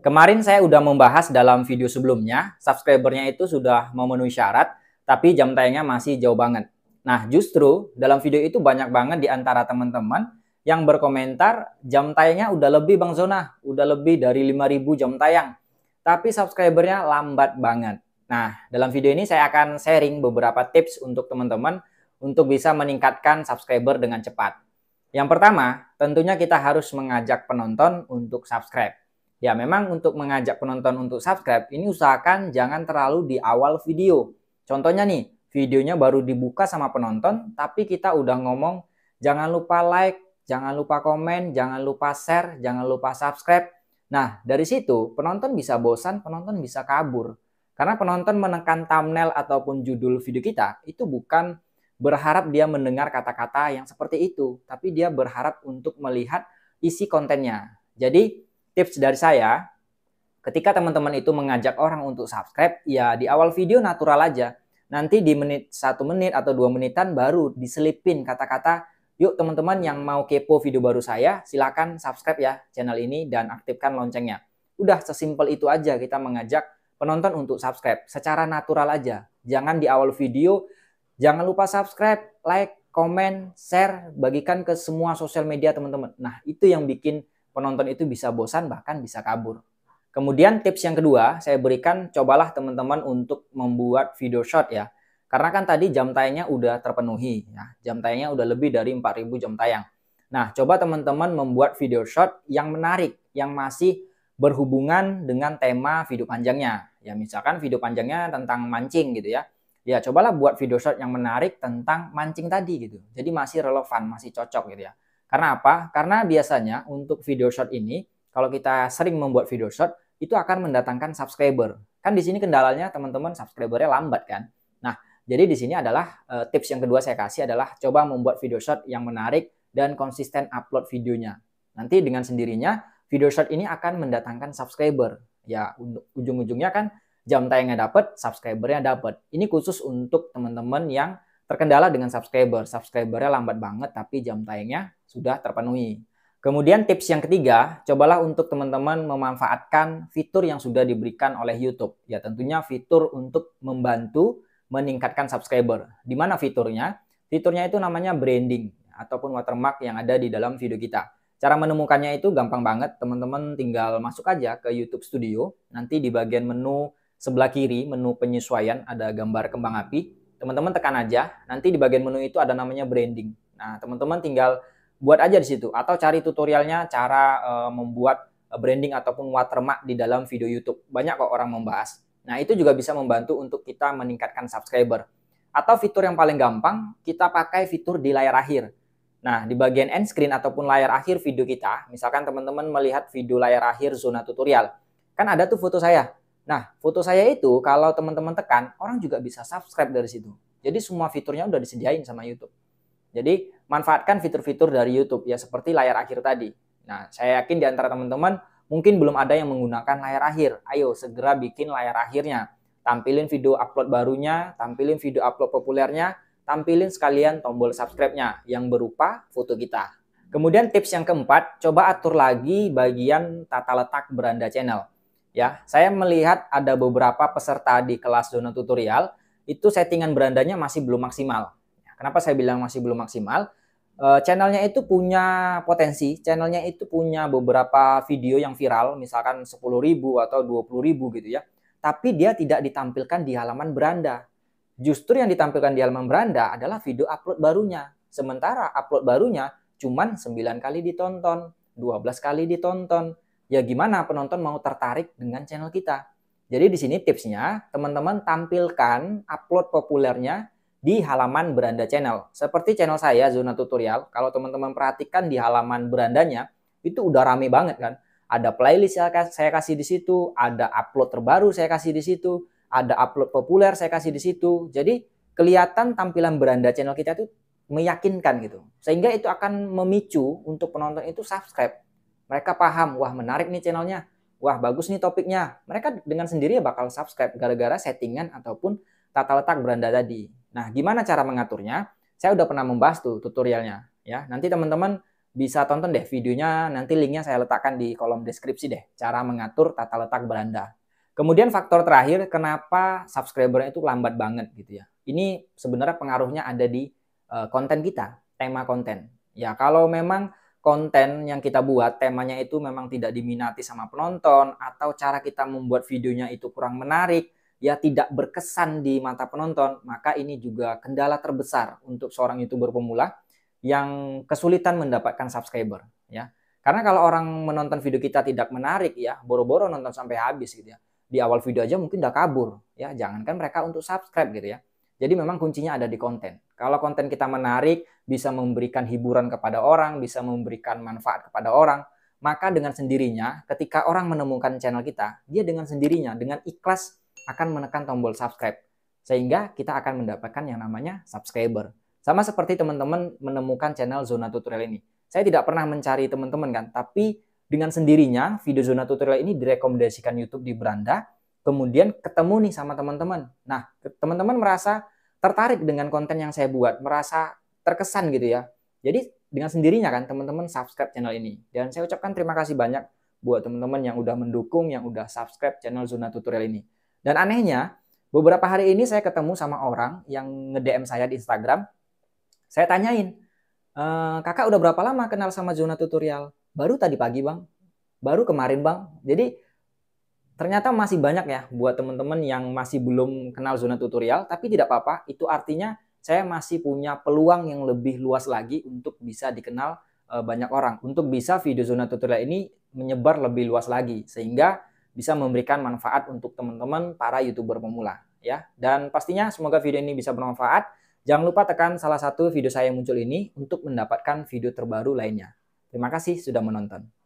Kemarin saya sudah membahas dalam video sebelumnya, subscribernya itu sudah memenuhi syarat, tapi jam tayangnya masih jauh banget. Nah, justru dalam video itu banyak banget di antara teman-teman yang berkomentar jam tayangnya udah lebih Bang Zona, udah lebih dari 5000 jam tayang, tapi subscribernya lambat banget. Nah, dalam video ini saya akan sharing beberapa tips untuk teman-teman untuk bisa meningkatkan subscriber dengan cepat. Yang pertama, tentunya kita harus mengajak penonton untuk subscribe. Ya memang untuk mengajak penonton untuk subscribe ini usahakan jangan terlalu di awal video. Contohnya nih, videonya baru dibuka sama penonton tapi kita udah ngomong jangan lupa like, jangan lupa komen, jangan lupa share, jangan lupa subscribe. Nah, dari situ penonton bisa bosan, penonton bisa kabur. Karena penonton menekan thumbnail ataupun judul video kita itu bukan berharap dia mendengar kata-kata yang seperti itu, tapi dia berharap untuk melihat isi kontennya. Jadi tips dari saya, ketika teman-teman itu mengajak orang untuk subscribe, ya di awal video natural aja. Nanti di menit satu menit atau dua menitan baru diselipin kata-kata, yuk teman-teman yang mau kepo video baru saya, silakan subscribe ya channel ini dan aktifkan loncengnya. Udah sesimpel itu aja kita mengajak penonton untuk subscribe secara natural aja. Jangan di awal video, jangan lupa subscribe, like, komen, share, bagikan ke semua sosial media teman-teman. Nah itu yang bikin penonton itu bisa bosan bahkan bisa kabur. Kemudian tips yang kedua saya berikan cobalah teman-teman untuk membuat video shot ya. Karena kan tadi jam tayangnya udah terpenuhi ya. Jam tayangnya udah lebih dari 4000 jam tayang. Nah, coba teman-teman membuat video shot yang menarik yang masih berhubungan dengan tema video panjangnya. Ya, misalkan video panjangnya tentang mancing gitu ya. Ya, cobalah buat video shot yang menarik tentang mancing tadi gitu. Jadi masih relevan, masih cocok gitu ya. Karena apa? Karena biasanya untuk video short ini, kalau kita sering membuat video short, itu akan mendatangkan subscriber. Kan di sini kendalanya teman-teman subscribernya lambat kan. Nah, jadi di sini adalah eh, tips yang kedua saya kasih adalah coba membuat video short yang menarik dan konsisten upload videonya. Nanti dengan sendirinya video short ini akan mendatangkan subscriber. Ya, ujung-ujungnya kan jam tayangnya dapat, subscribernya dapat. Ini khusus untuk teman-teman yang Terkendala dengan subscriber, subscribernya lambat banget tapi jam tayangnya sudah terpenuhi. Kemudian tips yang ketiga, cobalah untuk teman-teman memanfaatkan fitur yang sudah diberikan oleh YouTube. Ya tentunya fitur untuk membantu meningkatkan subscriber. Di mana fiturnya? Fiturnya itu namanya branding ataupun watermark yang ada di dalam video kita. Cara menemukannya itu gampang banget, teman-teman tinggal masuk aja ke YouTube Studio. Nanti di bagian menu sebelah kiri, menu penyesuaian ada gambar kembang api teman-teman tekan aja. Nanti di bagian menu itu ada namanya branding. Nah, teman-teman tinggal buat aja di situ atau cari tutorialnya cara uh, membuat eh, branding ataupun watermark di dalam video YouTube. Banyak kok orang membahas. Nah, itu juga bisa membantu untuk kita meningkatkan subscriber. Atau fitur yang paling gampang, kita pakai fitur di layar akhir. Nah, di bagian end screen ataupun layar akhir video kita, misalkan teman-teman melihat video layar akhir zona tutorial, kan ada tuh foto saya. Nah, foto saya itu kalau teman-teman tekan, orang juga bisa subscribe dari situ. Jadi semua fiturnya udah disediain sama YouTube. Jadi manfaatkan fitur-fitur dari YouTube ya seperti layar akhir tadi. Nah, saya yakin di antara teman-teman mungkin belum ada yang menggunakan layar akhir. Ayo segera bikin layar akhirnya. Tampilin video upload barunya, tampilin video upload populernya, tampilin sekalian tombol subscribe-nya yang berupa foto kita. Kemudian tips yang keempat, coba atur lagi bagian tata letak beranda channel ya saya melihat ada beberapa peserta di kelas zona tutorial itu settingan berandanya masih belum maksimal ya, kenapa saya bilang masih belum maksimal eh, channelnya itu punya potensi channelnya itu punya beberapa video yang viral misalkan ribu atau ribu gitu ya tapi dia tidak ditampilkan di halaman beranda justru yang ditampilkan di halaman beranda adalah video upload barunya sementara upload barunya cuman 9 kali ditonton 12 kali ditonton ya gimana penonton mau tertarik dengan channel kita. Jadi di sini tipsnya, teman-teman tampilkan upload populernya di halaman beranda channel. Seperti channel saya, Zona Tutorial, kalau teman-teman perhatikan di halaman berandanya, itu udah rame banget kan. Ada playlist saya kasih di situ, ada upload terbaru saya kasih di situ, ada upload populer saya kasih di situ. Jadi kelihatan tampilan beranda channel kita itu meyakinkan gitu. Sehingga itu akan memicu untuk penonton itu subscribe mereka paham, wah menarik nih channelnya, wah bagus nih topiknya. Mereka dengan sendiri ya bakal subscribe gara-gara settingan ataupun tata letak beranda tadi. Nah, gimana cara mengaturnya? Saya udah pernah membahas tuh tutorialnya. ya. Nanti teman-teman bisa tonton deh videonya, nanti linknya saya letakkan di kolom deskripsi deh, cara mengatur tata letak beranda. Kemudian faktor terakhir, kenapa subscriber itu lambat banget gitu ya. Ini sebenarnya pengaruhnya ada di eh, konten kita, tema konten. Ya kalau memang konten yang kita buat temanya itu memang tidak diminati sama penonton atau cara kita membuat videonya itu kurang menarik ya tidak berkesan di mata penonton maka ini juga kendala terbesar untuk seorang youtuber pemula yang kesulitan mendapatkan subscriber ya karena kalau orang menonton video kita tidak menarik ya boro-boro nonton sampai habis gitu ya di awal video aja mungkin udah kabur ya jangankan mereka untuk subscribe gitu ya jadi memang kuncinya ada di konten. Kalau konten kita menarik, bisa memberikan hiburan kepada orang, bisa memberikan manfaat kepada orang, maka dengan sendirinya ketika orang menemukan channel kita, dia dengan sendirinya dengan ikhlas akan menekan tombol subscribe. Sehingga kita akan mendapatkan yang namanya subscriber. Sama seperti teman-teman menemukan channel Zona Tutorial ini. Saya tidak pernah mencari teman-teman kan, tapi dengan sendirinya video Zona Tutorial ini direkomendasikan YouTube di beranda kemudian ketemu nih sama teman-teman. Nah, teman-teman merasa tertarik dengan konten yang saya buat, merasa terkesan gitu ya. Jadi dengan sendirinya kan teman-teman subscribe channel ini. Dan saya ucapkan terima kasih banyak buat teman-teman yang udah mendukung, yang udah subscribe channel Zona Tutorial ini. Dan anehnya, beberapa hari ini saya ketemu sama orang yang nge-DM saya di Instagram. Saya tanyain, e, kakak udah berapa lama kenal sama Zona Tutorial? Baru tadi pagi bang, baru kemarin bang. Jadi Ternyata masih banyak ya buat teman-teman yang masih belum kenal zona tutorial, tapi tidak apa-apa, itu artinya saya masih punya peluang yang lebih luas lagi untuk bisa dikenal eh, banyak orang. Untuk bisa video zona tutorial ini menyebar lebih luas lagi sehingga bisa memberikan manfaat untuk teman-teman para YouTuber pemula ya. Dan pastinya semoga video ini bisa bermanfaat. Jangan lupa tekan salah satu video saya yang muncul ini untuk mendapatkan video terbaru lainnya. Terima kasih sudah menonton.